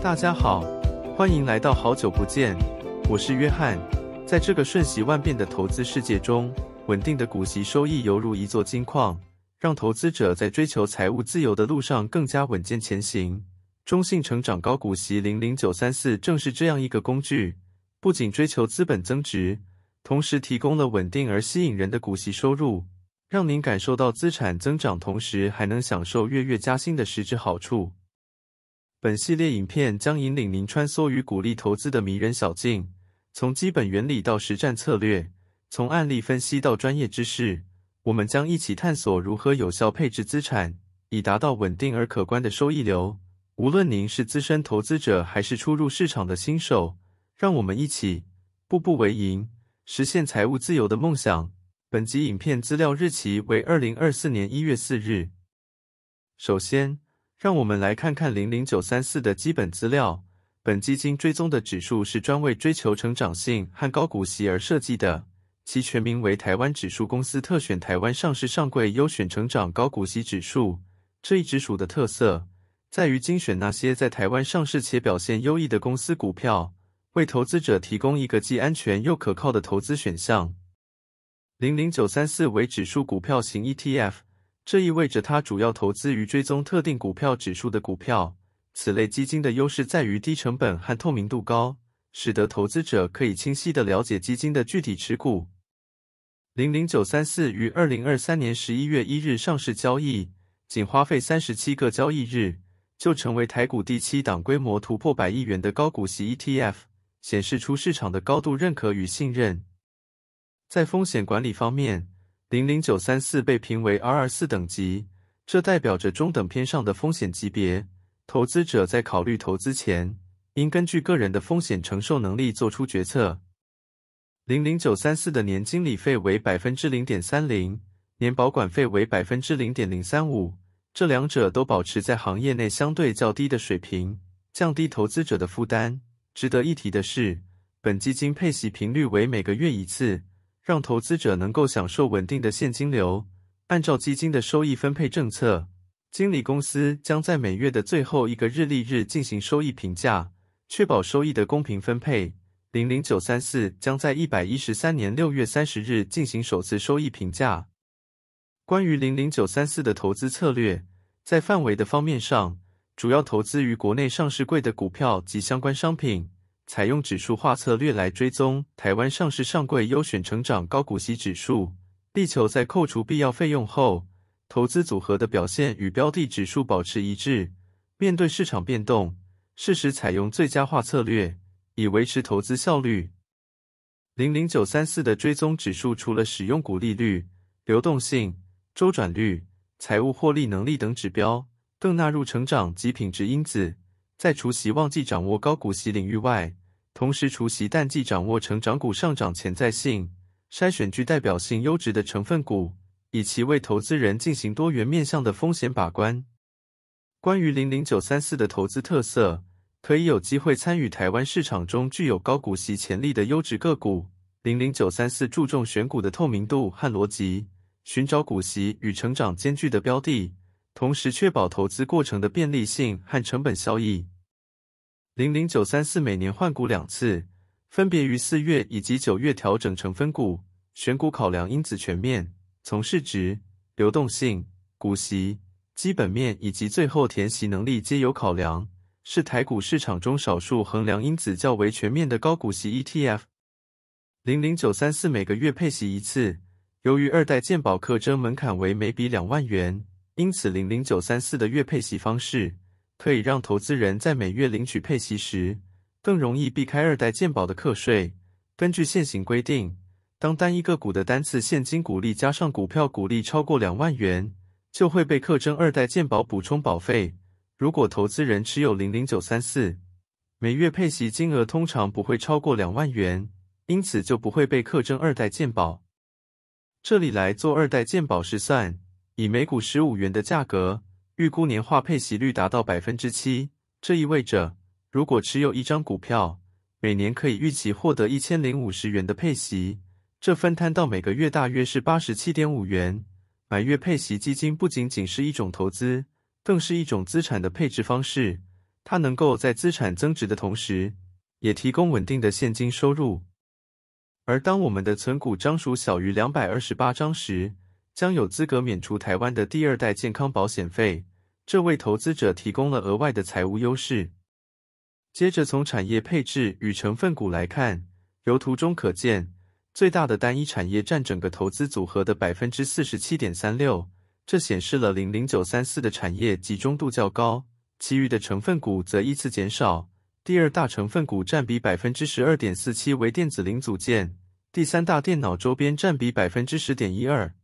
大家好，欢迎来到好久不见，我是约翰。在这个瞬息万变的投资世界中，稳定的股息收益犹如一座金矿，让投资者在追求财务自由的路上更加稳健前行。中信成长高股息零零九三四正是这样一个工具，不仅追求资本增值，同时提供了稳定而吸引人的股息收入，让您感受到资产增长，同时还能享受月月加薪的实质好处。本系列影片将引领您穿梭于鼓励投资的迷人小径，从基本原理到实战策略，从案例分析到专业知识，我们将一起探索如何有效配置资产，以达到稳定而可观的收益流。无论您是资深投资者还是初入市场的新手，让我们一起步步为营，实现财务自由的梦想。本集影片资料日期为二零二四年一月四日。首先。让我们来看看零零九三四的基本资料。本基金追踪的指数是专为追求成长性和高股息而设计的，其全名为台湾指数公司特选台湾上市上柜优选成长高股息指数。这一指数的特色在于精选那些在台湾上市且表现优异的公司股票，为投资者提供一个既安全又可靠的投资选项。零零九三四为指数股票型 ETF。这意味着它主要投资于追踪特定股票指数的股票。此类基金的优势在于低成本和透明度高，使得投资者可以清晰的了解基金的具体持股。零零九三四于二零二三年十一月一日上市交易，仅花费三十七个交易日就成为台股第七档规模突破百亿元的高股息 ETF，显示出市场的高度认可与信任。在风险管理方面，零零九三四被评为 R 二四等级，这代表着中等偏上的风险级别。投资者在考虑投资前，应根据个人的风险承受能力做出决策。零零九三四的年经理费为百分之零点三零，年保管费为百分之零点零三五，这两者都保持在行业内相对较低的水平，降低投资者的负担。值得一提的是，本基金配息频率为每个月一次。让投资者能够享受稳定的现金流。按照基金的收益分配政策，经理公司将在每月的最后一个日历日进行收益评价，确保收益的公平分配。零零九三四将在一百一十三年六月三十日进行首次收益评价。关于零零九三四的投资策略，在范围的方面上，主要投资于国内上市柜的股票及相关商品。采用指数化策略来追踪台湾上市上柜优选成长高股息指数，力求在扣除必要费用后，投资组合的表现与标的指数保持一致。面对市场变动，适时采用最佳化策略，以维持投资效率。零零九三四的追踪指数除了使用股利率、流动性、周转率、财务获利能力等指标，更纳入成长及品质因子，在除习忘季掌握高股息领域外。同时，除息淡季掌握成长股上涨潜在性，筛选具代表性、优质的成分股，以其为投资人进行多元面向的风险把关。关于零零九三四的投资特色，可以有机会参与台湾市场中具有高股息潜力的优质个股。零零九三四注重选股的透明度和逻辑，寻找股息与成长兼具的标的，同时确保投资过程的便利性和成本效益。零零九三四每年换股两次，分别于四月以及九月调整成分股，选股考量因子全面，从市值、流动性、股息、基本面以及最后填息能力皆有考量，是台股市场中少数衡量因子较为全面的高股息 ETF。零零九三四每个月配息一次，由于二代鉴宝特征门槛为每笔两万元，因此零零九三四的月配息方式。可以让投资人在每月领取配息时，更容易避开二代鉴保的课税。根据现行规定，当单一个股的单次现金股利加上股票股利超过两万元，就会被课征二代鉴保补充保费。如果投资人持有零零九三四，每月配息金额通常不会超过两万元，因此就不会被课征二代鉴保。这里来做二代鉴保试算，以每股十五元的价格。预估年化配息率达到百分之七，这意味着如果持有一张股票，每年可以预期获得一千零五十元的配息，这分摊到每个月大约是八十七点五元。买月配息基金不仅仅是一种投资，更是一种资产的配置方式，它能够在资产增值的同时，也提供稳定的现金收入。而当我们的存股张数小于两百二十八张时，将有资格免除台湾的第二代健康保险费。这为投资者提供了额外的财务优势。接着，从产业配置与成分股来看，由图中可见，最大的单一产业占整个投资组合的百分之四十七点三六，这显示了零零九三四的产业集中度较高。其余的成分股则依次减少，第二大成分股占比百分之十二点四七为电子零组件，第三大电脑周边占比百分之十点一二。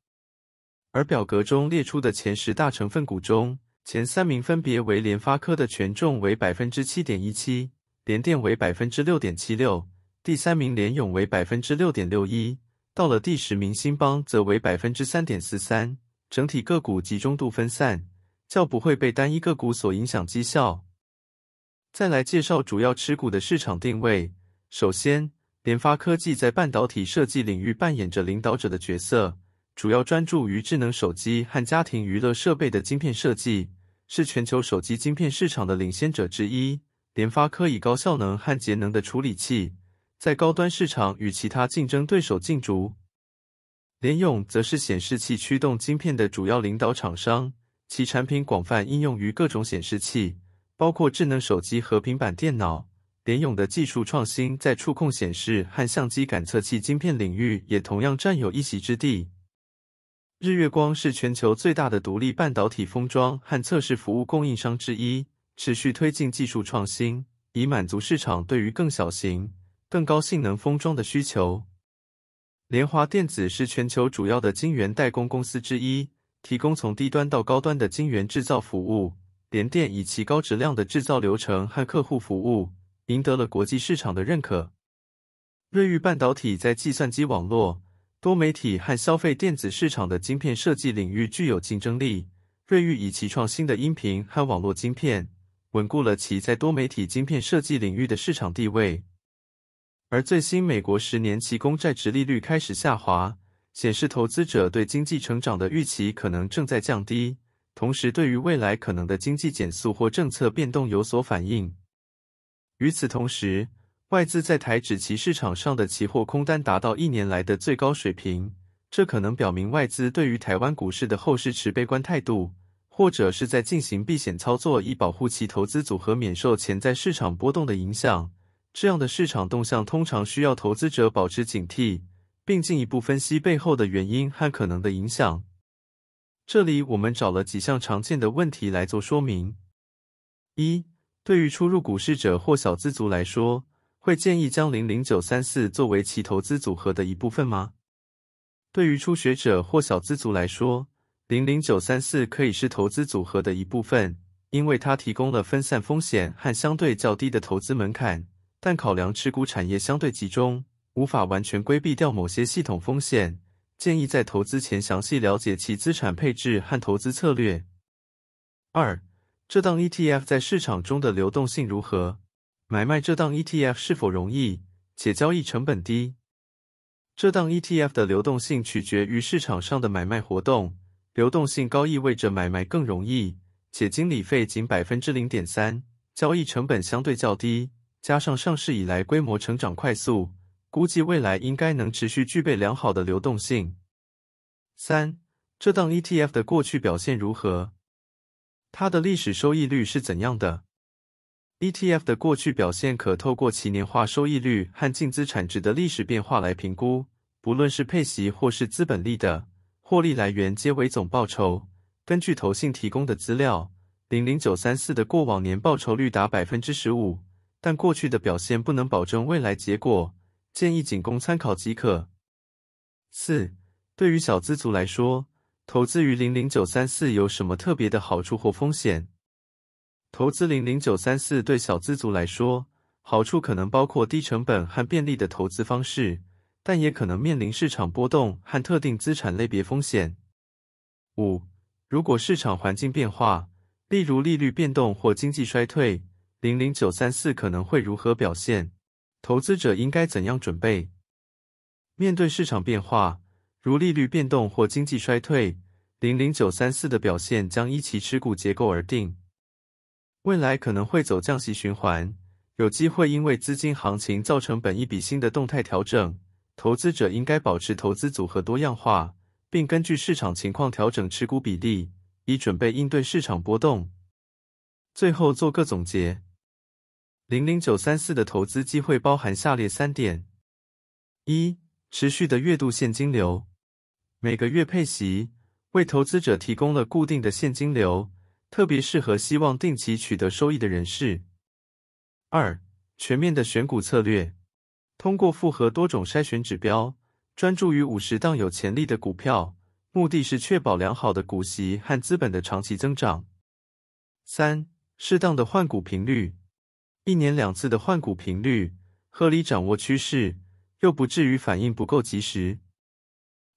而表格中列出的前十大成分股中，前三名分别为联发科的权重为百分之七点一七，联电为百分之六点七六，第三名联咏为百分之六点六一。到了第十名新邦则为百分之三点四三。整体个股集中度分散，较不会被单一个股所影响绩效。再来介绍主要持股的市场定位。首先，联发科技在半导体设计领域扮演着领导者的角色。主要专注于智能手机和家庭娱乐设备的晶片设计，是全球手机晶片市场的领先者之一。联发科以高效能和节能的处理器，在高端市场与其他竞争对手竞逐。联咏则是显示器驱动晶片的主要领导厂商，其产品广泛应用于各种显示器，包括智能手机和平板电脑。联咏的技术创新在触控显示和相机感测器晶片领域也同样占有一席之地。日月光是全球最大的独立半导体封装和测试服务供应商之一，持续推进技术创新，以满足市场对于更小型、更高性能封装的需求。联华电子是全球主要的晶圆代工公司之一，提供从低端到高端的晶圆制造服务。联电以其高质量的制造流程和客户服务，赢得了国际市场的认可。瑞昱半导体在计算机网络。多媒体和消费电子市场的晶片设计领域具有竞争力。瑞昱以其创新的音频和网络晶片，稳固了其在多媒体晶片设计领域的市场地位。而最新美国十年期公债值利率开始下滑，显示投资者对经济成长的预期可能正在降低，同时对于未来可能的经济减速或政策变动有所反应。与此同时，外资在台指期市场上的期货空单达到一年来的最高水平，这可能表明外资对于台湾股市的后市持悲观态度，或者是在进行避险操作，以保护其投资组合免受潜在市场波动的影响。这样的市场动向通常需要投资者保持警惕，并进一步分析背后的原因和可能的影响。这里我们找了几项常见的问题来做说明：一、对于初入股市者或小资族来说，会建议将零零九三四作为其投资组合的一部分吗？对于初学者或小资族来说，零零九三四可以是投资组合的一部分，因为它提供了分散风险和相对较低的投资门槛。但考量持股产业相对集中，无法完全规避掉某些系统风险，建议在投资前详细了解其资产配置和投资策略。二，这档 ETF 在市场中的流动性如何？买卖这档 ETF 是否容易且交易成本低？这档 ETF 的流动性取决于市场上的买卖活动，流动性高意味着买卖更容易，且经理费仅百分之零点三，交易成本相对较低。加上上市以来规模成长快速，估计未来应该能持续具备良好的流动性。三，这档 ETF 的过去表现如何？它的历史收益率是怎样的？ETF 的过去表现可透过其年化收益率和净资产值的历史变化来评估。不论是配息或是资本利的获利来源，皆为总报酬。根据投信提供的资料，零零九三四的过往年报酬率达百分之十五，但过去的表现不能保证未来结果，建议仅供参考即可。四，对于小资族来说，投资于零零九三四有什么特别的好处或风险？投资零零九三四对小资族来说，好处可能包括低成本和便利的投资方式，但也可能面临市场波动和特定资产类别风险。五，如果市场环境变化，例如利率变动或经济衰退，零零九三四可能会如何表现？投资者应该怎样准备？面对市场变化，如利率变动或经济衰退，零零九三四的表现将依其持股结构而定。未来可能会走降息循环，有机会因为资金行情造成本一笔新的动态调整。投资者应该保持投资组合多样化，并根据市场情况调整持股比例，以准备应对市场波动。最后做个总结：零零九三四的投资机会包含下列三点：一、持续的月度现金流，每个月配息为投资者提供了固定的现金流。特别适合希望定期取得收益的人士。二、全面的选股策略，通过复合多种筛选指标，专注于五十档有潜力的股票，目的是确保良好的股息和资本的长期增长。三、适当的换股频率，一年两次的换股频率，合理掌握趋势，又不至于反应不够及时。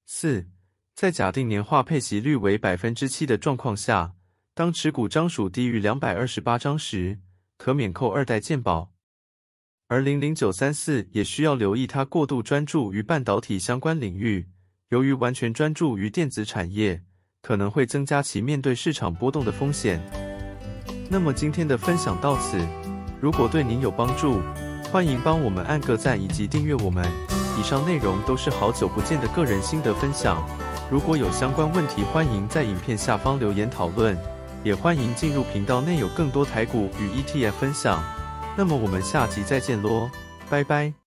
四、在假定年化配息率为百分之七的状况下。当持股张数低于两百二十八张时，可免扣二代鉴宝。而零零九三四也需要留意，它过度专注于半导体相关领域，由于完全专注于电子产业，可能会增加其面对市场波动的风险。那么今天的分享到此，如果对您有帮助，欢迎帮我们按个赞以及订阅我们。以上内容都是好久不见的个人心得分享，如果有相关问题，欢迎在影片下方留言讨论。也欢迎进入频道内，有更多台股与 ETF 分享。那么我们下集再见喽，拜拜。